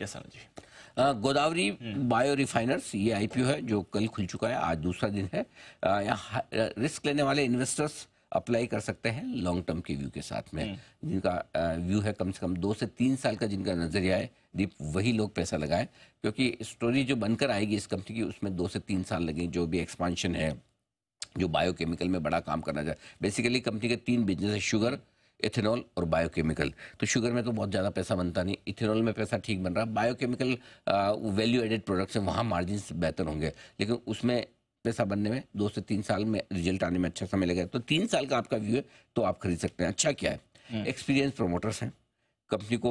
Yes जी Godavari bio refiners ये IPO है जो कल खुल चुका है आज दूसरा दिन है यहाँ रिस्क लेने वाले इन्वेस्टर्स अप्लाई कर सकते हैं लॉन्ग टर्म के व्यू के साथ में हम्म। जिनका व्यू है कम से कम दो से तीन साल का जिनका नजरिया है दीप वही लोग पैसा लगाए क्योंकि स्टोरी जो बनकर आएगी इस कंपनी की उसमें दो से तीन साल लगेंगे जो भी एक्सपांशन है जो बायोकेमिकल में बड़ा काम करना चाहे बेसिकली कंपनी के तीन बिजनेस है शुगर इथेनॉल और बायोकेमिकल तो शुगर में तो बहुत ज़्यादा पैसा बनता नहीं इथेनॉल में पैसा ठीक बन रहा बायोकेमिकल वैल्यू एडेड प्रोडक्ट्स हैं वहाँ मार्जिन बेहतर होंगे लेकिन उसमें पैसा बनने में दो से तीन साल में रिजल्ट आने में अच्छा समय लगेगा तो तीन साल का आपका व्यू है तो आप खरीद सकते हैं अच्छा क्या है एक्सपीरियंस हम्म। प्रोमोटर्स हैं कंपनी को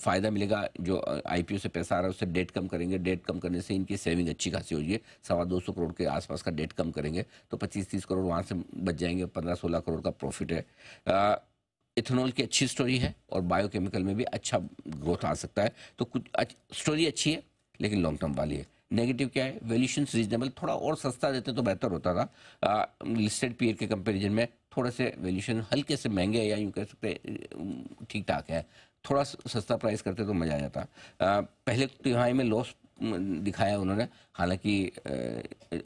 फ़ायदा मिलेगा जो आईपीओ से पैसा आ रहा है उससे डेट कम करेंगे डेट कम करने से इनकी सेविंग अच्छी खासी होगी सवा दो सौ करोड़ के आसपास का डेट कम करेंगे तो पच्चीस तीस करोड़ वहाँ से बच जाएंगे पंद्रह सोलह करोड़ का प्रॉफिट है आ, इथेनॉल की अच्छी स्टोरी है और बायोकेमिकल में भी अच्छा ग्रोथ आ सकता है तो कुछ स्टोरी अच्छी है लेकिन लॉन्ग टर्म वाली है नेगेटिव क्या है वैल्यूशन रीजनेबल थोड़ा और सस्ता देते तो बेहतर होता था लिस्टेड पीयर के कंपेरिजन में थोड़े से वैल्यूशन हल्के से महंगे या यूँ कह सकते ठीक ठाक है थोड़ा सस्ता प्राइस करते तो मज़ा आ जाता पहले तिहाई तो में लॉस दिखाया उन्होंने हालांकि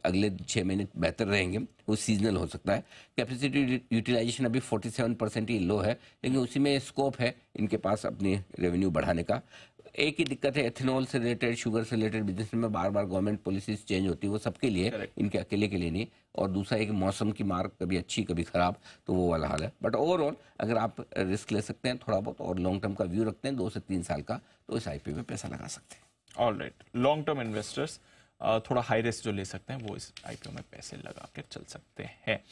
अगले छः महीने बेहतर रहेंगे वो सीजनल हो सकता है कैपेसिटी यूटिलाइजेशन अभी 47 परसेंट ही लो है लेकिन उसी में स्कोप है इनके पास अपनी रेवेन्यू बढ़ाने का एक ही दिक्कत है एथेनॉल से रिलेटेड शुगर से रिलेटेड बिजनेस में बार बार गवर्नमेंट पॉलिसीज चेंज होती है वो सबके लिए इनके अकेले के लिए नहीं और दूसरा एक मौसम की मार कभी अच्छी कभी खराब तो वो वाला हाल है बट ओवरऑल अगर आप रिस्क ले सकते हैं थोड़ा बहुत और लॉन्ग टर्म का व्यू रखते हैं दो से तीन साल का तो इस आई में पैसा लगा सकते हैं all right long term investors थोड़ा हाई रिस्क जो ले सकते हैं वो इस आई में पैसे लगा के चल सकते हैं